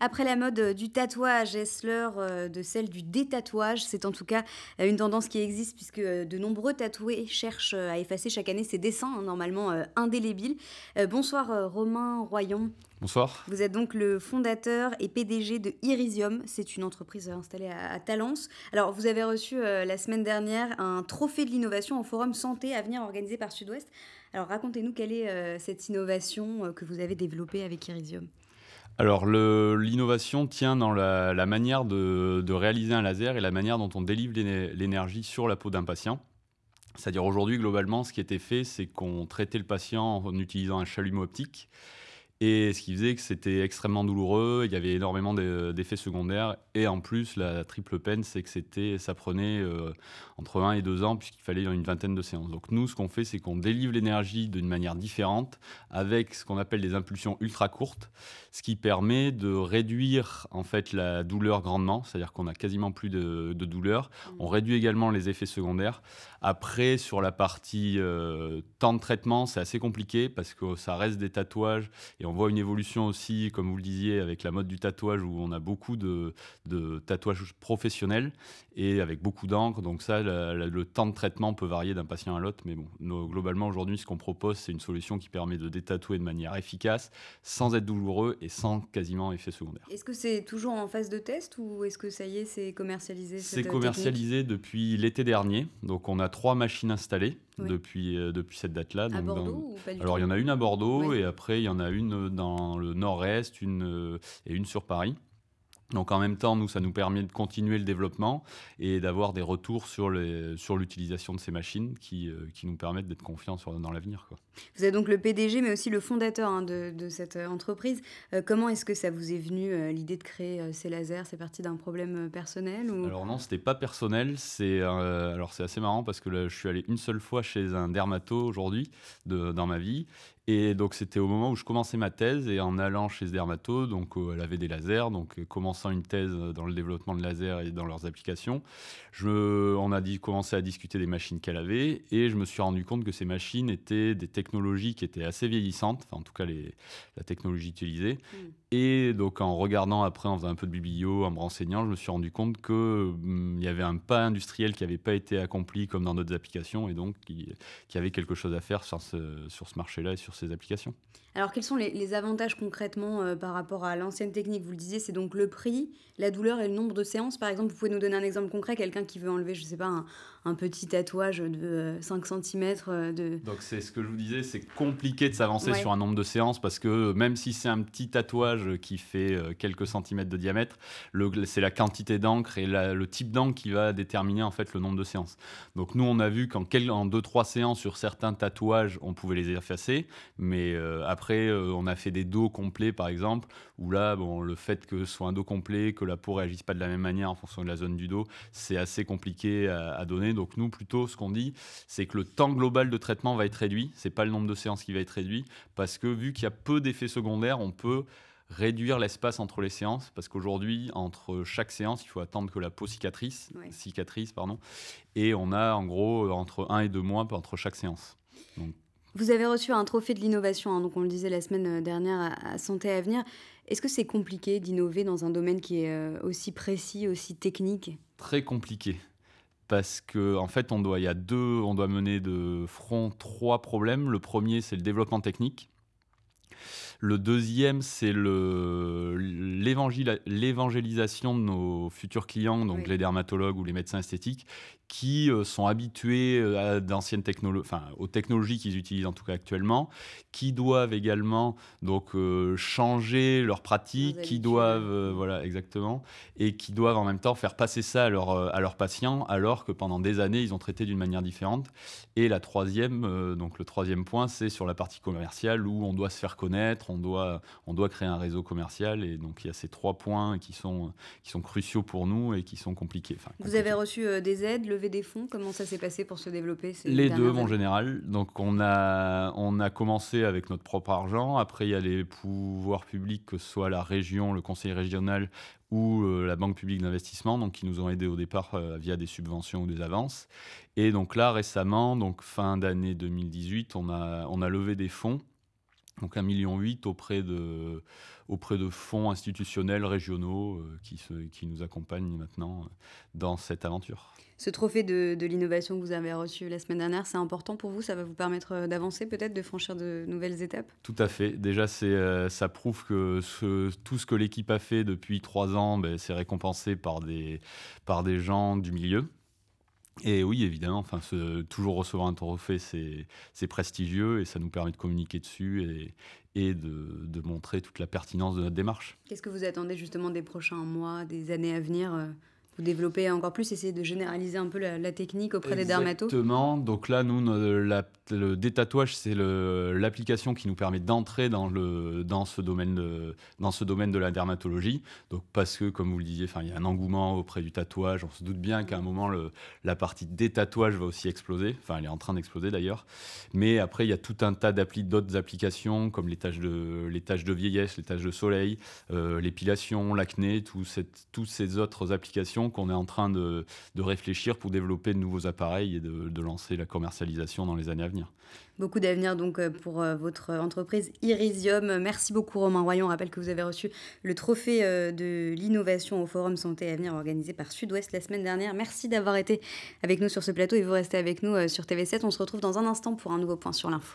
Après la mode euh, du tatouage, est-ce l'heure euh, de celle du détatouage C'est en tout cas euh, une tendance qui existe puisque de nombreux tatoués cherchent à effacer chaque année ces dessins hein, normalement indélébiles. Bonsoir Romain Royon. Bonsoir. Vous êtes donc le fondateur et PDG de Irisium. C'est une entreprise installée à, Talence. Alors, vous avez reçu la semaine dernière un trophée de l'innovation au Forum Santé à venir organisé par Sud-Ouest. Alors, racontez-nous quelle est cette innovation que vous avez développée avec Irisium. Alors, l'innovation tient dans la, manière de, de, réaliser un laser et la manière dont on délivre l'énergie sur la peau d'un patient. C'est-à-dire aujourd'hui, globalement, ce qui était fait, c'est qu'on traitait le patient en utilisant un chalumeau optique. Et ce qui faisait que c'était extrêmement douloureux, il y avait énormément d'effets secondaires. Et en plus, la triple peine, c'est que c'était, ça prenait euh, entre 1 et 2 ans, puisqu'il fallait une vingtaine de séances. Donc nous, ce qu'on fait, c'est qu'on délivre l'énergie d'une manière différente, avec ce qu'on appelle des impulsions ultra courtes, ce qui permet de réduire en fait la douleur grandement, c'est-à-dire qu'on a quasiment plus de douleur. Mmh. On réduit également les effets secondaires. Après, sur la partie euh, temps de traitement, c'est assez compliqué parce que ça reste des tatouages et on voit une évolution aussi, comme vous le disiez, avec la mode du tatouage où on a beaucoup de, tatouages professionnels et avec beaucoup d'encre. Donc ça, le temps de traitement peut varier d'un patient à l'autre. Mais bon, globalement, aujourd'hui, ce qu'on propose, c'est une solution qui permet de détatouer de manière efficace, sans être douloureux et sans quasiment effet secondaire. Est-ce que c'est toujours en phase de test ou est-ce que ça y est, c'est commercialisé C'est euh, commercialisé depuis l'été dernier. Donc on a trois machines installées depuis, euh, depuis cette date-là. Alors, il y en a une à Bordeaux et après, il y en a une dans le nord-est une, euh, et une sur Paris. Donc en même temps, nous, ça nous permet de continuer le développement et d'avoir des retours sur, sur l'utilisation de ces machines qui, euh, nous permettent d'être confiants dans l'avenir. Quoi. Vous êtes donc le PDG, mais aussi le fondateur hein, de, cette euh, entreprise. Euh, comment est-ce que ça vous est venu, l'idée de créer ces lasers C'est parti d'un problème personnel Alors non, n'était pas personnel. C'est, alors c'est assez marrant parce que je suis allé une seule fois chez un dermato aujourd'hui dans ma vie et donc c'était au moment où je commençais ma thèse et en allant chez Dermato, donc euh, elle avait des lasers, donc euh, commençant une thèse dans le développement de lasers et dans leurs applications, je, on a dit, commencé à discuter des machines qu'elle avait et je me suis rendu compte que ces machines étaient des technologies qui étaient assez vieillissantes, enfin en tout cas les, la technologie utilisée. Mm. Et donc en regardant après, en faisant un peu de biblio, en me renseignant, je me suis rendu compte qu'il mm, il y avait un pas industriel qui n'avait pas été accompli comme dans d'autres applications et donc qui, qui avait quelque chose à faire sur ce, sur ce marché-là et sur ces applications. Alors quels sont les, avantages concrètement euh, par rapport à l'ancienne technique Vous le disiez, c'est donc le prix, la douleur et le nombre de séances. Par exemple, vous pouvez nous donner un exemple concret, quelqu'un qui veut enlever, je ne sais pas, un, petit tatouage de 5 euh, cm euh, de... Donc c'est ce que je vous disais, c'est compliqué de s'avancer sur un nombre de séances parce que même si c'est un petit tatouage qui fait quelques centimètres de diamètre, c'est la quantité d'encre et le type d'encre qui va déterminer en fait le nombre de séances. Donc nous, on a vu qu'en 2-3 séances sur certains tatouages, on pouvait les effacer. Mais euh, après, euh, on a fait des dos complets, par exemple, où là, bon, le fait que ce soit un dos complet, que la peau réagisse pas de la même manière en fonction de la zone du dos, c'est assez compliqué à, donner. Donc nous, plutôt, ce qu'on dit, c'est que le temps global de traitement va être réduit. C'est pas le nombre de séances qui va être réduit, parce que vu qu'il y a peu d'effets secondaires, on peut réduire l'espace entre les séances parce qu'aujourd'hui entre chaque séance il faut attendre que la peau cicatrice cicatrice pardon et on a en gros entre 1 et 2 mois entre chaque séance donc vous avez reçu un trophée de l'innovation, hein, donc on le disait la semaine euh, dernière à Santé Avenir. Est-ce que c'est compliqué d'innover dans un domaine qui est euh, aussi précis, aussi technique Très compliqué. Parce qu'en en fait, on doit, il y a deux, on doit mener de front trois problèmes. Le premier, c'est le développement technique. Le deuxième, c'est l'évangélisation de nos futurs clients, donc les dermatologues ou les médecins esthétiques, qui euh, sont habitués euh, à d'anciennes enfin, aux technologies qu'ils utilisent en tout cas actuellement, qui doivent également donc euh, changer leurs pratiques, qui doivent voilà exactement, et qui doivent en même temps faire passer ça à, leurs patients, alors que pendant des années ils ont traité d'une manière différente. Et la troisième, donc le troisième point, c'est sur la partie commerciale où on doit se faire connaître on doit, on doit créer un réseau commercial. Et donc, il y a ces trois points qui sont, qui sont cruciaux pour nous et qui sont compliqués. Vous avez reçu euh, des aides, levé des fonds Comment ça s'est passé pour se développer ces Les deux, en général. Donc, on a, on a commencé avec notre propre argent. Après, il y a les pouvoirs publics, que ce soit la région, le conseil régional ou euh, la Banque publique d'investissement, donc qui nous ont aidés au départ euh, via des subventions ou des avances. Et donc là, récemment, donc fin d'année 2018, on a, on a levé des fonds donc 1,8 million auprès de, auprès de fonds institutionnels régionaux euh, qui, qui nous accompagnent maintenant dans cette aventure. Ce trophée de, l'innovation que vous avez reçu la semaine dernière, c'est important pour vous Ça va vous permettre euh, d'avancer peut-être, de franchir de nouvelles étapes Tout à fait. Déjà, euh, ça prouve que tout ce que l'équipe a fait depuis trois ans, ben, c'est récompensé par des, par des gens du milieu. Et oui, évidemment, enfin, toujours recevoir un trophée, c'est prestigieux et ça nous permet de communiquer dessus et, de, montrer toute la pertinence de notre démarche. Qu'est-ce que vous attendez justement des prochains mois, des années à venir euh, vous développez encore plus, essayer de généraliser un peu la, technique auprès des dermatos Exactement. Donc là, nous, euh, le, détatouage, c'est l'application qui nous permet d'entrer dans, dans, ce domaine de, dans ce domaine de la dermatologie. Donc parce que, comme vous le disiez, il y a un engouement auprès du tatouage. On se doute bien qu'à un moment, le, la partie détatouage va aussi exploser. Enfin, elle est en train d'exploser d'ailleurs. Mais après, il y a tout un tas d'autres applications comme les tâches, de, les tâches de vieillesse, les tâches de soleil, euh, l'épilation, l'acné, tout toutes ces autres applications qu'on est en train de, réfléchir pour développer de nouveaux appareils et de, lancer la commercialisation dans les années à venir. Beaucoup d'avenir donc euh, pour euh, votre entreprise Irisium. Merci beaucoup Romain Royon. On rappelle que vous avez reçu le trophée euh, de l'innovation au Forum Santé Avenir organisé par Sud-Ouest la semaine dernière. Merci d'avoir été avec nous sur ce plateau et vous restez avec nous sur TV7. On se retrouve dans un instant pour un nouveau point sur l'info.